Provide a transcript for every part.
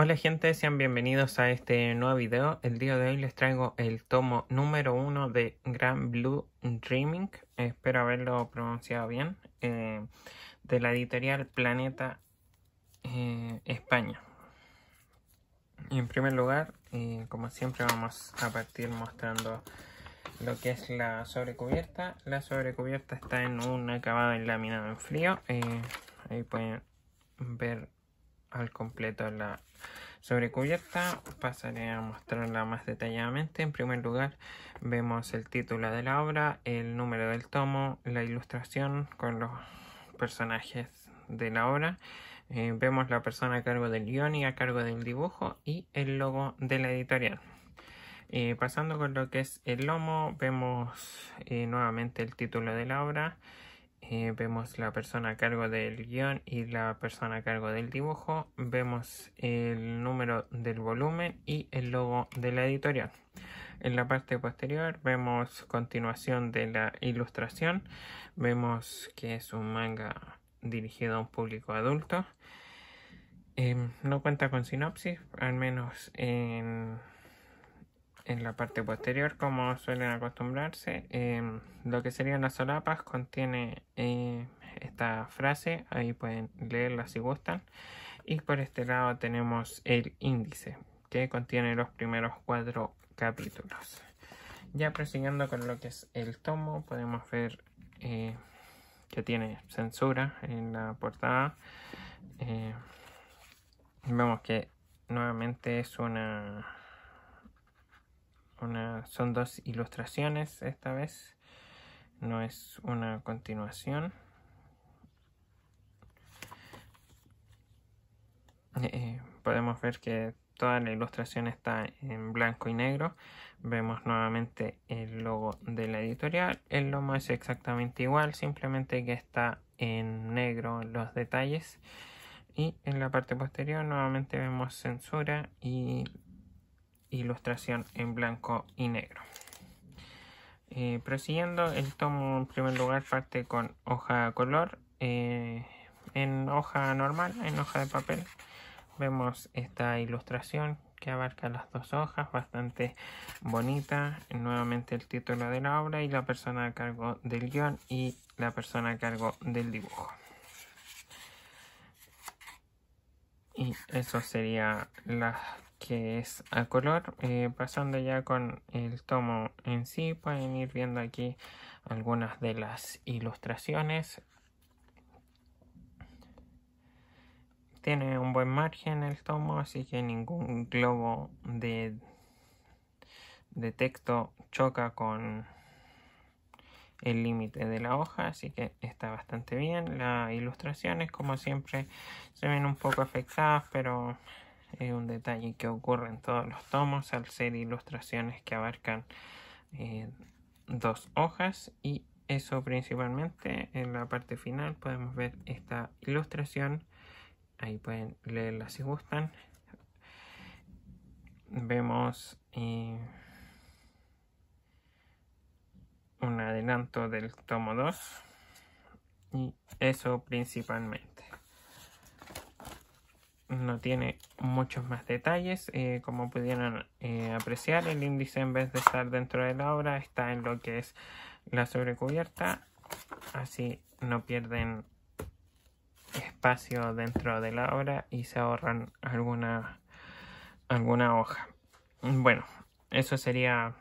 Hola gente, sean bienvenidos a este nuevo video. El día de hoy les traigo el tomo número uno de Grand Blue Dreaming, espero haberlo pronunciado bien, eh, de la editorial Planeta eh, España. en primer lugar, eh, como siempre vamos a partir mostrando lo que es la sobrecubierta. La sobrecubierta está en un acabado en laminado en frío, ahí pueden ver al completo la sobrecubierta. Pasaré a mostrarla más detalladamente. En primer lugar vemos el título de la obra, el número del tomo, la ilustración con los personajes de la obra. Eh, vemos la persona a cargo del guión y a cargo del dibujo y el logo de la editorial. Eh, pasando con lo que es el lomo, vemos eh, nuevamente el título de la obra, eh, vemos la persona a cargo del guión y la persona a cargo del dibujo, vemos el número del volumen y el logo de la editorial. En la parte posterior vemos continuación de la ilustración, vemos que es un manga dirigido a un público adulto. Em, no cuenta con sinopsis, al menos en en la parte posterior, como suelen acostumbrarse, em, lo que serían las solapas contiene eh, esta frase, ahí pueden leerla si gustan. Y por este lado tenemos el índice, que contiene los primeros cuatro capítulos. Ya prosiguiendo con lo que es el tomo, podemos ver eh, que tiene censura en la portada. Eh, vemos que nuevamente es una son dos ilustraciones esta vez, no es una continuación. Eh, eh, podemos ver que toda la ilustración está en blanco y negro. Vemos nuevamente el logo de la editorial. El lomo es exactamente igual, simplemente que está en negro los detalles. Y en la parte posterior nuevamente vemos censura y ilustración en blanco y negro. Eh, prosiguiendo, el tomo en primer lugar parte con hoja color. Eh, en hoja normal, en hoja de papel, vemos esta ilustración que abarca las dos hojas, bastante bonita. Nuevamente el título de la obra y la persona a cargo del guión y la persona a cargo del dibujo. Y eso sería las que es a color. Eh, pasando ya con el tomo en sí, pueden ir viendo aquí algunas de las ilustraciones. Tiene un buen margen el tomo, así que ningún globo de, de texto choca con el límite de la hoja, así que está bastante bien. Las ilustraciones, como siempre, se ven un poco afectadas, pero es un detalle que ocurre en todos los tomos al ser ilustraciones que abarcan eh, dos hojas y eso principalmente en la parte final podemos ver esta ilustración ahí pueden leerla si gustan vemos eh, un adelanto del tomo 2 y eso principalmente no tiene muchos más detalles. Eh, como pudieron eh, apreciar, el índice en vez de estar dentro de la obra está en lo que es la sobrecubierta. Así no pierden espacio dentro de la obra y se ahorran alguna, alguna hoja. Bueno, eso sería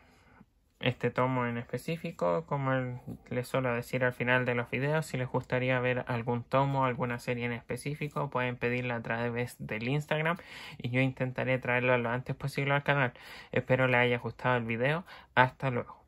este tomo en específico, como les suelo decir al final de los videos, si les gustaría ver algún tomo, alguna serie en específico, pueden pedirla a través del Instagram y yo intentaré traerlo lo antes posible al canal. Espero les haya gustado el video. Hasta luego.